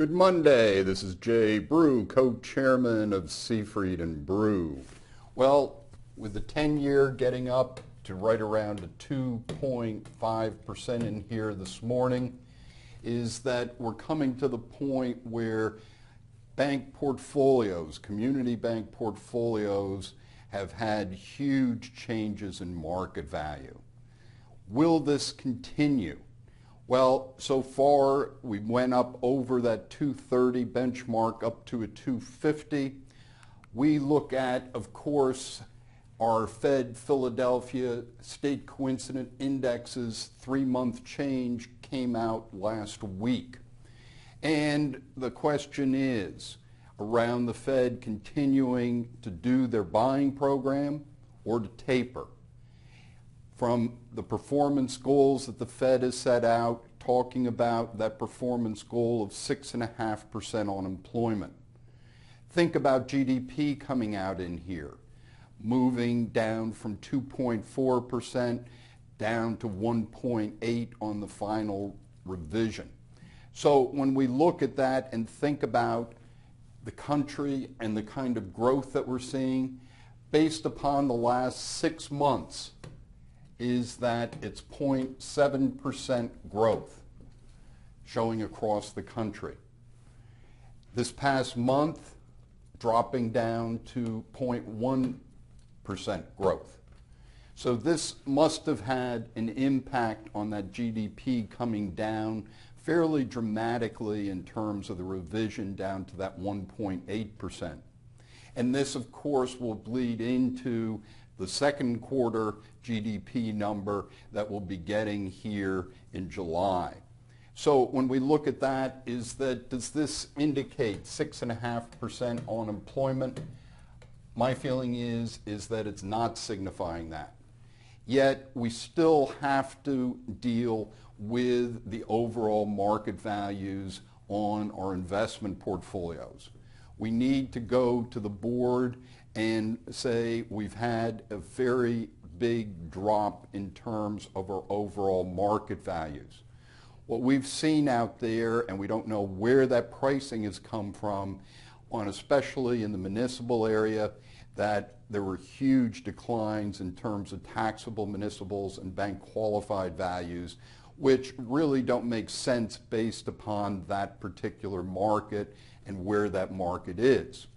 Good Monday. This is Jay Brew, co-chairman of Seafried and Brew. Well, with the 10-year getting up to right around a 2.5% in here this morning, is that we're coming to the point where bank portfolios, community bank portfolios, have had huge changes in market value. Will this continue? Well, so far we went up over that 230 benchmark up to a 250. We look at, of course, our Fed Philadelphia State Coincident Index's three-month change came out last week. And the question is, around the Fed continuing to do their buying program or to taper? from the performance goals that the Fed has set out, talking about that performance goal of 6.5% unemployment. Think about GDP coming out in here, moving down from 2.4% down to 1.8 on the final revision. So when we look at that and think about the country and the kind of growth that we're seeing, based upon the last six months, is that it's 0.7% growth showing across the country. This past month, dropping down to 0.1% growth. So this must have had an impact on that GDP coming down fairly dramatically in terms of the revision down to that 1.8%. And this, of course, will bleed into the second quarter GDP number that we'll be getting here in July. So when we look at that, is that does this indicate six and a half percent unemployment? My feeling is is that it's not signifying that. Yet we still have to deal with the overall market values on our investment portfolios. We need to go to the board and say we've had a very big drop in terms of our overall market values. What we've seen out there, and we don't know where that pricing has come from, on especially in the municipal area, that there were huge declines in terms of taxable municipals and bank qualified values, which really don't make sense based upon that particular market and where that market is.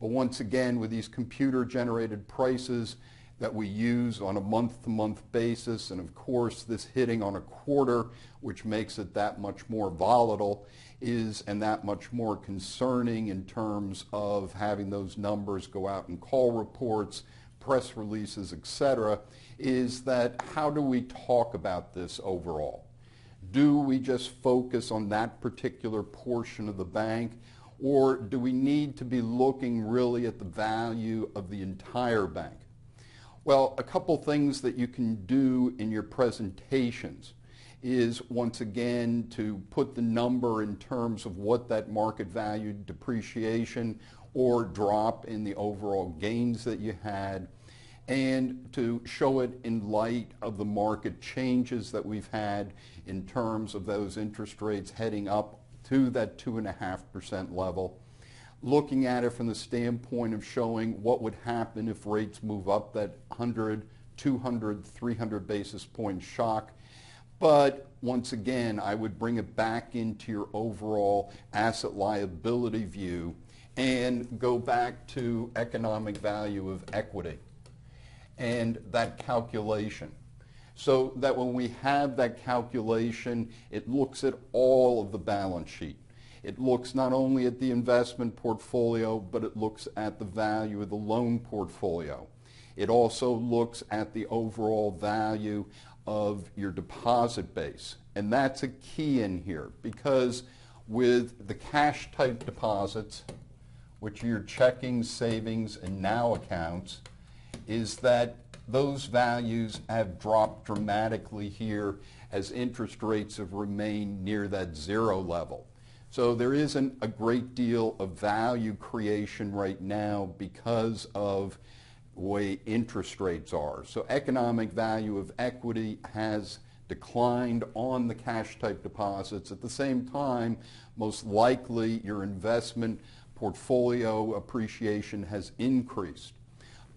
But once again, with these computer-generated prices that we use on a month-to-month basis, and of course this hitting on a quarter, which makes it that much more volatile, is and that much more concerning in terms of having those numbers go out in call reports, press releases, etc., is that how do we talk about this overall? Do we just focus on that particular portion of the bank, or do we need to be looking really at the value of the entire bank? Well, a couple things that you can do in your presentations is once again to put the number in terms of what that market value depreciation or drop in the overall gains that you had and to show it in light of the market changes that we've had in terms of those interest rates heading up to that 2.5% level. Looking at it from the standpoint of showing what would happen if rates move up that 100, 200, 300 basis point shock. But once again, I would bring it back into your overall asset liability view and go back to economic value of equity and that calculation so that when we have that calculation, it looks at all of the balance sheet. It looks not only at the investment portfolio, but it looks at the value of the loan portfolio. It also looks at the overall value of your deposit base. And that's a key in here because with the cash type deposits, which are your checking, savings, and now accounts, is that those values have dropped dramatically here as interest rates have remained near that zero level. So there isn't a great deal of value creation right now because of the way interest rates are. So economic value of equity has declined on the cash type deposits. At the same time, most likely your investment portfolio appreciation has increased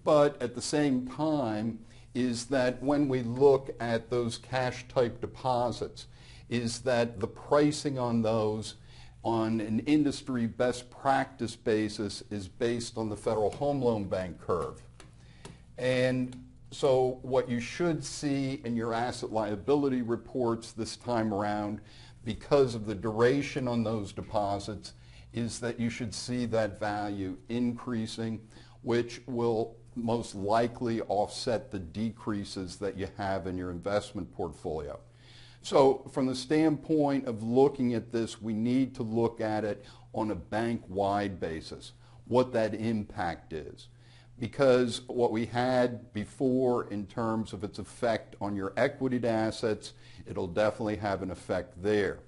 but at the same time is that when we look at those cash type deposits, is that the pricing on those on an industry best practice basis is based on the Federal Home Loan Bank curve. And so what you should see in your asset liability reports this time around, because of the duration on those deposits, is that you should see that value increasing, which will most likely offset the decreases that you have in your investment portfolio. So from the standpoint of looking at this, we need to look at it on a bank-wide basis, what that impact is. Because what we had before in terms of its effect on your equity assets, it'll definitely have an effect there.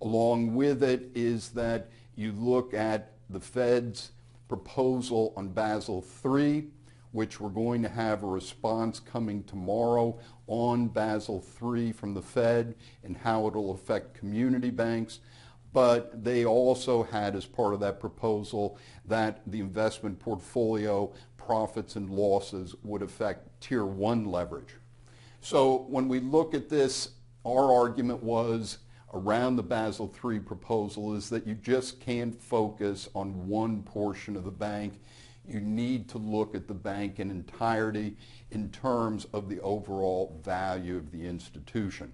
Along with it is that you look at the Fed's proposal on Basel III which we're going to have a response coming tomorrow on Basel III from the Fed and how it'll affect community banks. But they also had as part of that proposal that the investment portfolio profits and losses would affect tier one leverage. So when we look at this, our argument was around the Basel III proposal is that you just can't focus on one portion of the bank you need to look at the bank in entirety in terms of the overall value of the institution.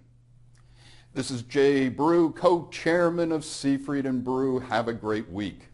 This is Jay Brew, co-chairman of Seafried and Brew. Have a great week.